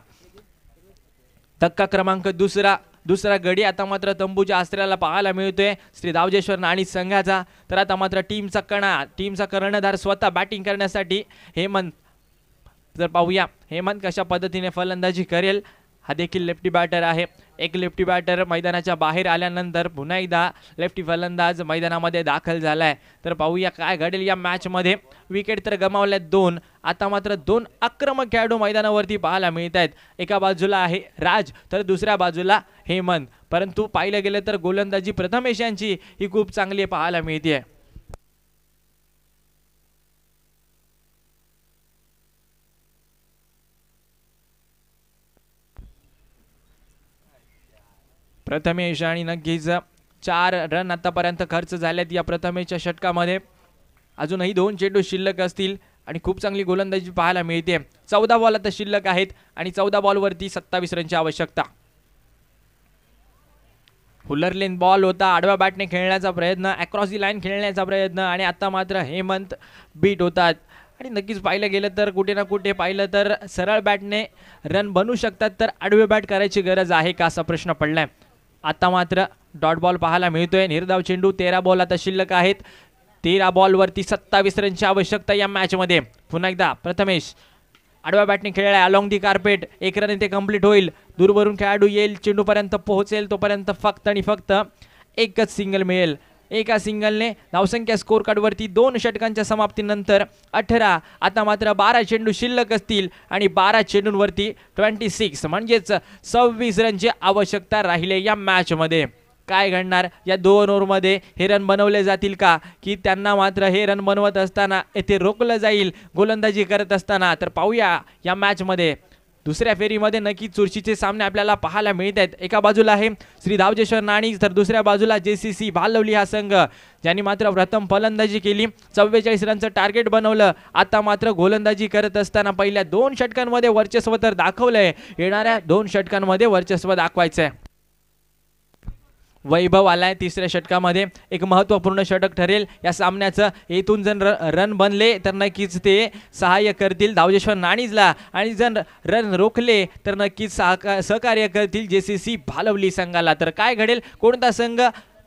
धक्का क्रमांक दुसरा दुसरा गडी आता मात्र तंबूच्या आस्त्र्याला पाहायला मिळतोय श्री दावजेश्वर नाणी संघाचा तर आता मात्र टीमचा कणा टीमचा कर्णधार स्वतः बॅटिंग करण्यासाठी हेमंत तर पाहूया हेमंत कशा पद्धतीने फलंदाजी करेल हा देखील लेफ्टी बॅटर आहे एक लेफ्टी बॅटर मैदानाच्या बाहेर आल्यानंतर पुन्हा एकदा लेफ्टी फलंदाज मैदानामध्ये दाखल झाला आहे तर पाहूया काय घडेल या मॅचमध्ये विकेट तर गमावल्या दोन आता मात्र दोन आक्रमक खेळाडू मैदानावरती पाहायला मिळत आहेत एका बाजूला आहे राज तर दुसऱ्या बाजूला हेमंत परंतु पाहिलं गेलं तर गोलंदाजी प्रथमेशांची ही खूप चांगली पाहायला मिळते आहे प्रथमेश आणि नक्कीच चार रन आतापर्यंत खर्च झाल्यात या प्रथमेच्या षटकामध्ये अजूनही दोन चेंडू शिल्लक असतील आणि खूप चांगली गोलंदाजी पाहायला मिळते चौदा बॉल आता शिल्लक आहेत आणि चौदा बॉलवरती सत्तावीस रनची आवश्यकता हुलरलेन बॉल होता आडव्या बॅटने खेळण्याचा प्रयत्न अक्रॉस दी लाईन खेळण्याचा प्रयत्न आणि आता मात्र हेमंत बीट होतात आणि नक्कीच पाहिलं गेलं तर कुठे ना कुठे पाहिलं तर सरळ बॅटने रन बनू शकतात तर आडवे बॅट करायची गरज आहे का असा प्रश्न पडला आहे आता मात्र डॉट बॉल पाहायला मिळतोय निर्धाव चेंडू तेरा बॉल आता शिल्लक आहेत तेरा बॉलवरती सत्तावीस रनची आवश्यकता या मॅचमध्ये पुन्हा एकदा प्रथमेश आडव्या बॅटने खेळलाय अलॉंग दी कार्पेट एक रन इथे कंप्लीट होईल दूरवरून खेळाडू येईल चेंडूपर्यंत पोहोचेल तोपर्यंत फक्त आणि फक्त एकच सिंगल मिळेल एका सिंगलने धावसंख्या स्कोर कार्डवरती दोन षटकांच्या समाप्तीनंतर अठरा आता मात्र बारा चेंडू शिल्लक असतील आणि बारा चेंडूंवरती ट्वेंटी सिक्स म्हणजेच सव्वीस रनची आवश्यकता राहिले या मॅचमध्ये काय घडणार या दोन ओव्हरमध्ये हे रन बनवले जातील का की त्यांना मात्र हे रन बनवत असताना येथे रोखलं जाईल गोलंदाजी करत असताना तर पाहूया या मॅचमध्ये दुसऱ्या फेरीमध्ये नक्की चुरशीचे सामने आपल्याला पाहायला मिळत आहेत एका बाजूला आहे श्री धावजेश्वर नाणी तर दुसऱ्या बाजूला जे सी सी भालवली हा संघ ज्यांनी मात्र प्रथम फलंदाजी केली चव्वेचाळीस रनचं टार्गेट बनवलं आता मात्र गोलंदाजी करत असताना पहिल्या दोन षटकांमध्ये वर्चस्व तर दाखवलंय येणाऱ्या दोन षटकांमध्ये वर्चस्व दाखवायचं आहे वैभव आला आहे तिसऱ्या षटकामध्ये एक महत्त्वपूर्ण षटक ठरेल या सामन्याचं येथून जर र रन बनले तर नक्कीच ते सहाय्य करतील धावजेश्वर नाणीजला आणि जर रन रोखले तर नक्कीच सहकार्य करतील जे सी सी भालवली संघाला तर काय घडेल कोणता संघ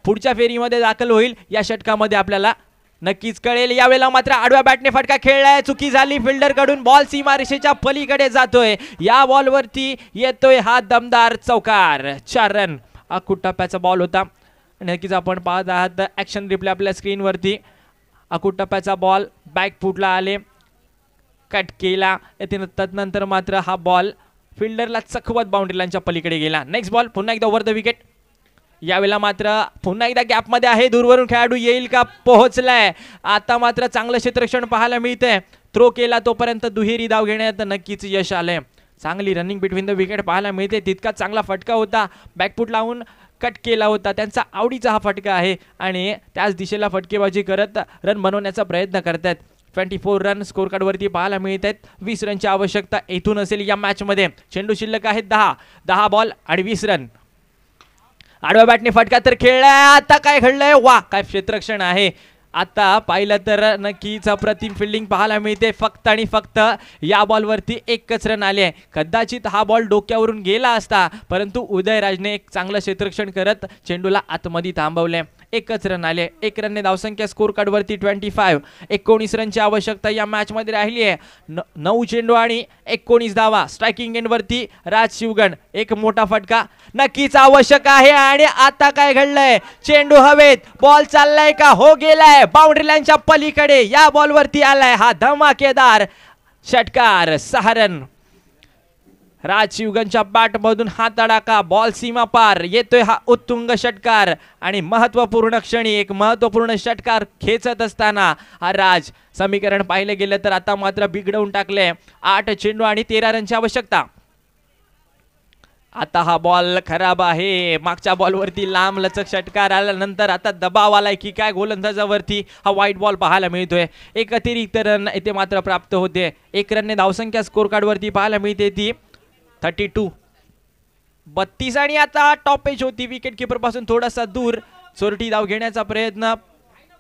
पुढच्या फेरीमध्ये दाखल होईल या षटकामध्ये आपल्याला नक्कीच कळेल यावेळेला मात्र आडव्या बॅटने फटका खेळलाय चुकी झाली फिल्डरकडून बॉल सीमारेषेच्या पलीकडे जातोय या बॉलवरती येतोय हा दमदार चौकार चार रन आखूट टप्प्याचा बॉल होता नक्कीच आपण पाहत आहात ॲक्शन रिप्ले आपल्या स्क्रीनवरती आखूट टप्प्याचा बॉल बॅक फुटला आले कट केला तदनंतर मात्र हा बॉल फिल्डरला चखवत बाउंड्री पलीकडे गेला नेक्स्ट बॉल पुन्हा एकदा ओव्हर द विकेट यावेळेला मात्र पुन्हा एकदा गॅपमध्ये आहे दूरवरून खेळाडू येईल का पोहोचलाय आता मात्र चांगलं क्षेत्रक्षण पाहायला मिळतंय थ्रो केला तोपर्यंत दुहेरी धाव घेण्यात नक्कीच यश आलंय चांगली रनिंग बिटवीन द विकेट पाहायला मिळते तितकाच चांगला फटका होता बॅकफूट लावून कट केला होता त्यांचा आवडीचा हा फटका आहे आणि त्याच दिशेला फटकेबाजी करत रन बनवण्याचा प्रयत्न करत आहेत ट्वेंटी फोर रन स्कोर कार्डवरती पाहायला मिळत आहेत वीस रनची आवश्यकता येथून असेल या मॅचमध्ये चेंडू शिल्लक आहेत दहा दहा बॉल आणि वीस रन आडव्या बॅटने फटका तर खेळला आता काय घडलंय वा काय क्षेत्रक्षण आहे आता पाहिलं तर नक्कीच अप्रतिम फिल्डिंग पाहायला मिळते फक्त आणि फक्त या बॉलवरती एकच रन आले कदाचित हा बॉल डोक्यावरून गेला असता परंतु उदयराजने एक चांगलं क्षेत्रक्षण करत चेंडूला आतमध्ये थांबवले एकच रन आले एक रनने धावसंख्या स्कोर कार्डवरती ट्वेंटी फाईव्ह एकोणीस रनची आवश्यकता या मॅचमध्ये राहिली आहे नऊ चेंडू आणि एकोणीस धावा स्ट्रायकिंग एंडवरती राज शिवगण एक मोठा फटका नक्कीच आवश्यक आहे आणि आता काय घडलंय चेंडू हवेत बॉल चाललाय का हो गेलाय बाउंड्री लाईनच्या पलीकडे या बॉलवरती आलाय हा धमाकेदार षटकार सहारन राजीवगंजच्या बॅटमधून हा तडाका बॉल सीमा पार येतोय हा उत्तुंग षटकार आणि महत्त्वपूर्ण क्षणी एक महत्त्वपूर्ण षटकार खेचत असताना हा राज समीकरण पाहिलं गेलं तर आता मात्र बिघडवून टाकले आठ चेंडू आणि तेरा रनची आवश्यकता आता हा बॉल खराब आहे मागच्या बॉलवरती लांब लचक षटकार आल्यानंतर आता दबाव आलाय की काय गोलंदाजावरती हा वाईट बॉल पाहायला मिळतोय एक अतिरिक्त रन येथे मात्र प्राप्त होते एक रनने धावसंख्या स्कोर वरती पाहायला मिळते ती थर्टी टू बत्तीस आणि आता टॉपेज होती विकेट पासून थोडासा दूर चोरटी धाव घेण्याचा प्रयत्न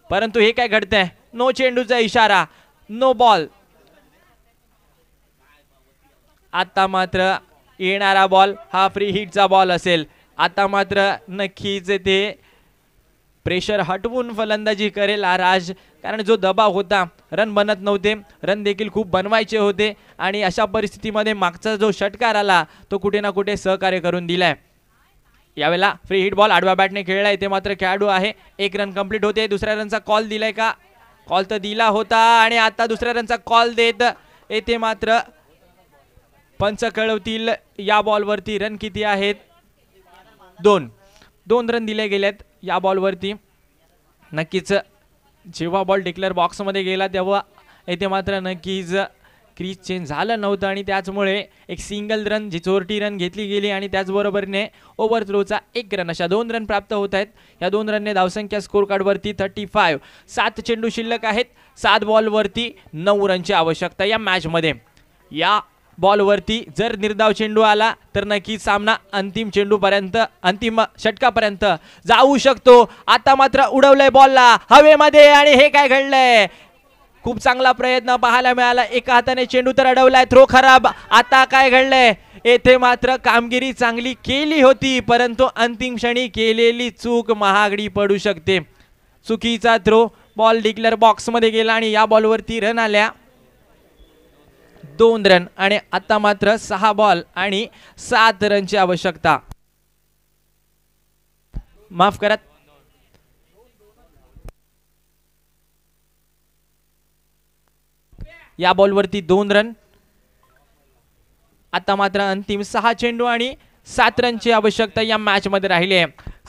परंतु हे काय घडतंय नो चेंडूचा इशारा नो बॉल आता मात्र येणारा बॉल हा फ्री हिटचा बॉल असेल आता मात्र नक्कीच ते प्रेशर हटवून फलंदाजी करेल आराज कारण जो दबाव होता रन बनत नव्हते रन देखील खूप बनवायचे होते आणि अशा परिस्थितीमध्ये मागचा जो षटकार आला तो कुठे ना कुठे सहकार्य करून दिलाय यावेळेला फ्री हिट बॉल आडव्या बॅटने खेळला ते मात्र खेळाडू आहे एक रन कंप्लीट होते दुसऱ्या रनचा कॉल दिलाय का कॉल तर दिला होता आणि आता दुसऱ्या रनचा कॉल देत येथे मात्र पंच कळवतील या बॉलवरती रन किती आहेत दोन दोन रन दिले गेलेत या बॉलवरती नक्कीच जेव्हा बॉल डिक्लेअर बॉक्समध्ये गेला तेव्हा येथे मात्र नक्कीच क्रीज चेंज झालं नव्हतं आणि त्याचमुळे एक सिंगल रन जी चोरटी रन घेतली गेली आणि त्याचबरोबरने ओव्हर थ्रोचा एक रन अशा दोन रन प्राप्त होत आहेत या दोन रनने धावसंख्या स्कोर कार्डवरती थर्टी फायव्ह सात चेंडू शिल्लक आहेत सात बॉलवरती नऊ रनची आवश्यकता या मॅचमध्ये या बॉलवरती जर निर्धाव चेंडू आला तर नक्की सामना अंतिम चेंडूपर्यंत अंतिम षटकापर्यंत जाऊ शकतो आता मात्र उडवलंय बॉलला हवेमध्ये आणि हे काय घडलंय खूप चांगला प्रयत्न पाहायला मिळाला एका हाताने चेंडू तर अडवलाय थ्रो खराब आता काय घडलंय येथे मात्र कामगिरी चांगली केली होती परंतु अंतिम क्षणी केलेली चूक महागडी पडू शकते चुकीचा थ्रो बॉल डिक्लेअर बॉक्समध्ये गेला आणि या बॉलवरती रन आल्या दोन रन आणि आता मात्र सहा बॉल आणि सात रनची आवश्यकता माफ करा या बॉलवरती दोन रन आता मात्र अंतिम सहा चेंडू आणि सात रनची आवश्यकता या मॅच मध्ये राहिली आहे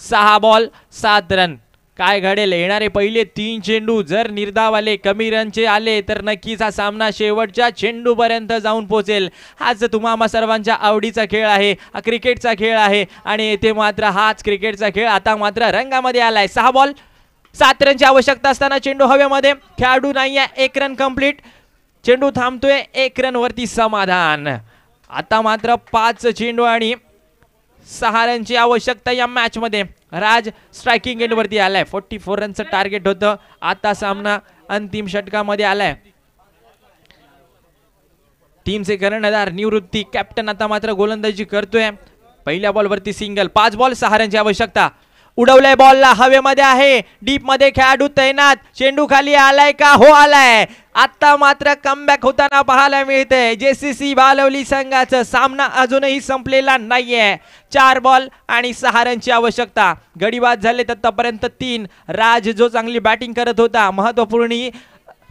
सहा बॉल सात रन काय घडेल येणारे पहिले तीन चेंडू जर निर्धाव आले कमी रनचे आले तर नक्कीच हा सामना शेवटच्या चेंडूपर्यंत जाऊन पोहोचेल हाच तुम्हाला सर्वांच्या आवडीचा खेळ आहे हा क्रिकेटचा खेळ आहे आणि येथे मात्र हाच क्रिकेटचा खेळ आता मात्र रंगामध्ये आलाय सहा बॉल सात रनची आवश्यकता असताना चेंडू हवेमध्ये खेळाडू नाही आहे एक रन कम्प्लीट चेंडू थांबतोय एक रनवरती समाधान आता मात्र पाच चेंडू आणि सहा रनची आवश्यकता या मॅचमध्ये राज स्ट्रायकिंग वरती आलाय फोर्टी फोर रनचं टार्गेट होत आता सामना अंतिम षटकामध्ये आलाय टीमचे कर्णधार निवृत्ती कॅप्टन आता मात्र गोलंदाजी करतोय पहिल्या बॉलवरती सिंगल पाच बॉल सहा आवश्यकता उडवलाय बॉलला हवेमध्ये आहे डीपमध्ये खेळाडू तैनात चेंडू खाली आलाय का हो आलाय आत्ता मात्र कमबॅक होताना पाहायला मिळतंय जे सी बालवली संघाचा सामना अजूनही संपलेला नाहीये चार बॉल आणि सहा रनची आवश्यकता गडीबाद झाले तर तीन राज जो चांगली बॅटिंग करत होता महत्वपूर्ण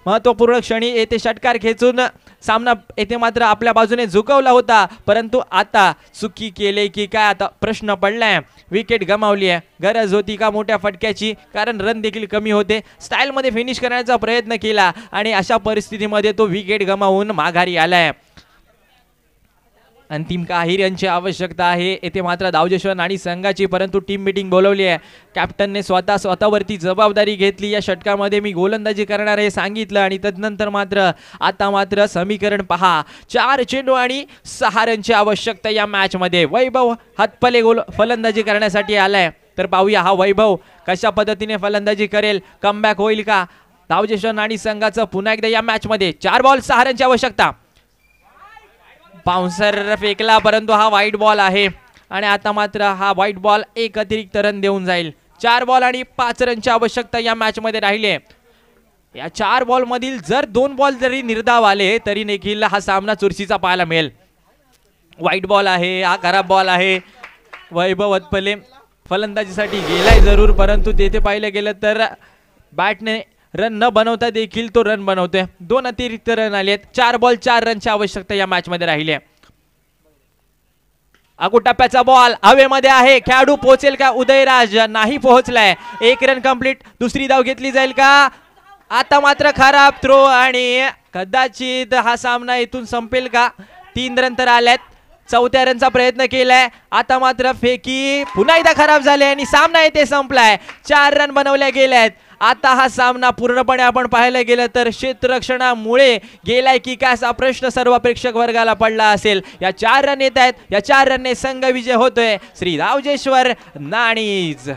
महत्वपूर्ण क्षणी येथे षटकार खेचून सामना येथे मात्र आपल्या बाजूने झुकवला होता परंतु आता चुकी केले की काय आता प्रश्न पडलाय विकेट गमावली आहे गरज होती का मोठ्या फटक्याची कारण रन देखील कमी होते स्टाईलमध्ये फिनिश करण्याचा प्रयत्न केला आणि अशा परिस्थितीमध्ये तो विकेट गमावून माघारी आलाय अंतिम का यांची आवश्यकता आहे येथे मात्र दावजेश्वर नाणी संघाची परंतु टीम मिटिंग बोलवली आहे कॅप्टनने स्वतः स्वतःवरती जबाबदारी घेतली या षटकामध्ये मी गोलंदाजी करणार हे सांगितलं आणि तदनंतर मात्र आता मात्र समीकरण पहा चार चेंडू आणि सहा रनची आवश्यकता या मॅचमध्ये वैभव हातपले गोल फलंदाजी करण्यासाठी आलाय तर पाहूया हा वैभव कशा पद्धतीने फलंदाजी करेल कमबॅक होईल का दावजेश्वर नाणी संघाचं पुन्हा एकदा या मॅचमध्ये चार बॉल सहा रनची आवश्यकता बाउन्सर फेकला परंतु हा व्हाईट बॉल आहे आणि आता मात्र हा व्हाईट बॉल एक अतिरिक्त रन देऊन जाईल चार बॉल आणि पाच रनची आवश्यकता या मॅचमध्ये राहिली आहे या चार बॉलमधील जर दोन बॉल जरी निर्धाव आले तरी देखील हा सामना चुरशीचा पाहायला मिळेल व्हाईट बॉल आहे हा खराब बॉल आहे वैभव अतपले फलंदाजीसाठी गेलाय जरूर परंतु तेथे पाहिलं गेलं तर बॅटने रन न बनवता देखील तो रन बनवतोय दोन अतिरिक्त रन आले आहेत चार बॉल चार रनची आवश्यकता या मॅच मध्ये राहिली आहे टप्प्याचा बॉल हवेमध्ये आहे खेळाडू पोहोचेल का उदयराज नाही पोहोचलाय एक रन कंप्लीट दुसरी धाव घेतली जाईल का आता मात्र खराब थ्रो आणि कदाचित हा सामना इथून संपेल का तीन रन तर आल्यात चौथ्या रनचा प्रयत्न केलाय आता मात्र फेकी पुन्हा एकदा खराब झाले आणि सामना इथे संपलाय चार रन बनवल्या गेल्या आहेत आता हा सामना पूर्णपणे आपण पाहायला गेलं तर क्षेत्ररक्षणामुळे गेलाय की काय असा प्रश्न सर्व प्रेक्षक वर्गाला पडला असेल या चार रन येत आहेत या चार रनने संघ विजय होतोय श्री रावजेश्वर नाणीज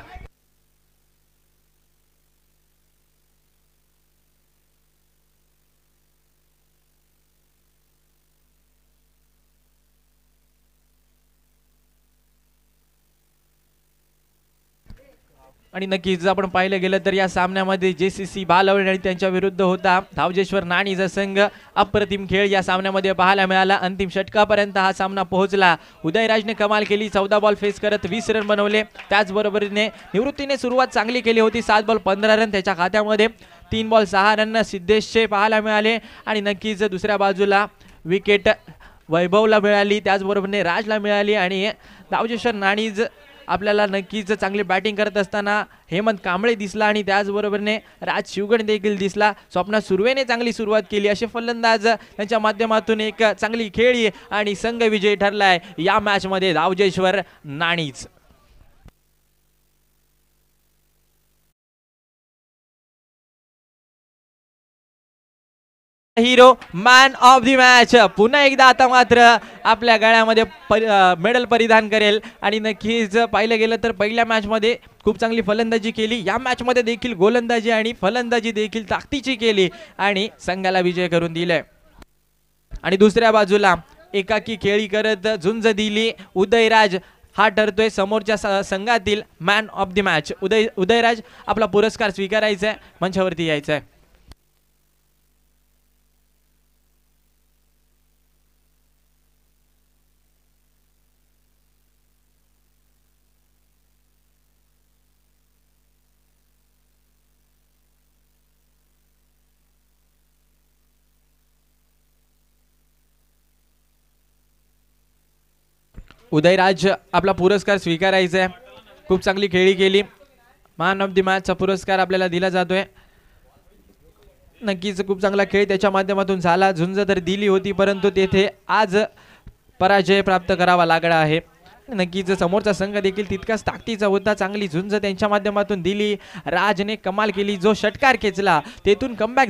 आणि नक्कीच आपण पाहिलं गेलं तर या सामन्यामध्ये जे सी सी बालवणे आणि त्यांच्या विरुद्ध होता धावजेश्वर नाणीचा संघ अप्रतिम खेळ या सामन्यामध्ये पाहायला मिळाला अंतिम षटकापर्यंत हा सामना पोहोचला उदयराजने कमाल केली चौदा बॉल फेस करत वीस रन बनवले त्याचबरोबरीने निवृत्तीने सुरुवात चांगली केली होती सात बॉल पंधरा रन त्याच्या खात्यामध्ये तीन बॉल सहा रन सिद्धेशचे पाहायला मिळाले आणि नक्कीच दुसऱ्या बाजूला विकेट वैभवला मिळाली त्याचबरोबरने राजला मिळाली आणि धावजेश्वर नाणीज आपल्याला नक्कीच चांगली बॅटिंग करत असताना हेमंत कांबळे दिसला आणि त्याचबरोबरने राज शिवगण देखील दिसला स्वप्ना सुर्वेने चांगली सुरुवात केली असे फलंदाज त्यांच्या माध्यमातून एक चांगली खेळी आणि संघ विजयी ठरला आहे या मॅचमध्ये रावजेश्वर नाणीच hero man of the match पुन्हा एकदा आता मात्र आपल्या गळ्यामध्ये मेडल परिधान करेल आणि नक्कीच पाहिलं गेलं तर पहिल्या मॅचमध्ये खूप चांगली फलंदाजी केली या मॅचमध्ये देखील गोलंदाजी आणि फलंदाजी देखील ताकदीची केली आणि संघाला विजय करून दिले आणि दुसऱ्या बाजूला एकाकी खेळी करत झुंज दिली उदयराज हा ठरतोय समोरच्या संघातील man of the match Uday Udayraj आपला पुरस्कार स्वीकारायचा आहे मंचावरती यायचा आहे उदयराज आपला पुरस्कार स्वीकारायचा आहे खूप चांगली खेळी केली मॅन ऑफ दी मॅचचा पुरस्कार आपल्याला दिला जातोय नक्कीच खूप चांगला खेळ त्याच्या माध्यमातून झाला झुंज तर दिली होती परंतु तेथे आज पराजय प्राप्त करावा लागला आहे नक्कीच समोरचा संघ देखील तितकाच ताकदीचा होता चांगली झुंज त्यांच्या माध्यमातून दिली राजने कमाल केली जो षटकार खेचला तेथून कमबॅक